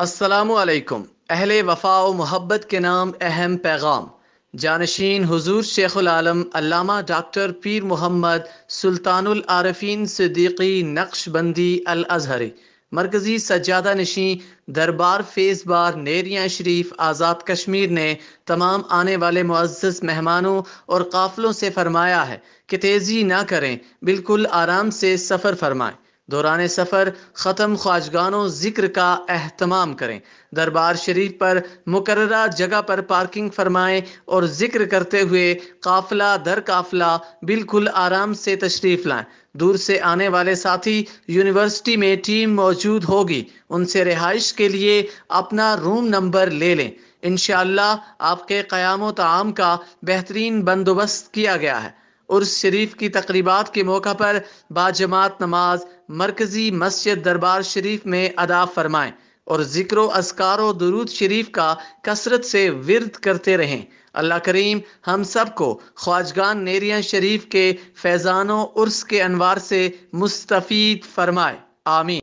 السلام علیکم اہل وفا و محبت کے نام اہم پیغام جانشین حضور شیخ العالم علامہ ڈاکٹر پیر محمد سلطان العارفین صدیقی نقش بندی الازہری مرکزی سجادہ نشیں دربار فیض بار نیریاں شریف آزاد کشمیر نے تمام آنے والے معزز مہمانوں اور قافلوں سے فرمایا ہے کہ تیزی نہ کریں بالکل آرام سے سفر فرمائیں دوران سفر ختم خواجگانوں ذکر کا اہتمام کریں دربار شریف پر مقررہ جگہ پر پارکنگ فرمائیں اور ذکر کرتے ہوئے قافلہ در قافلہ بالکل آرام سے تشریف لائیں دور سے آنے والے ساتھی یونیورسٹی میں ٹیم موجود ہوگی ان سے رہائش کے لیے اپنا روم نمبر لے لیں انشاءاللہ آپ کے قیام و تعام کا بہترین بندوبست کیا گیا ہے عرس شریف کی تقریبات کے موقع پر باجماعت نماز مرکزی مسجد دربار شریف میں ادا فرمائیں اور ذکر و اذکار و درود شریف کا کثرت سے ورد کرتے رہیں اللہ کریم ہم سب کو خواجگان نیریاں شریف کے فیضان و عرس کے انوار سے مستفید فرمائے آمین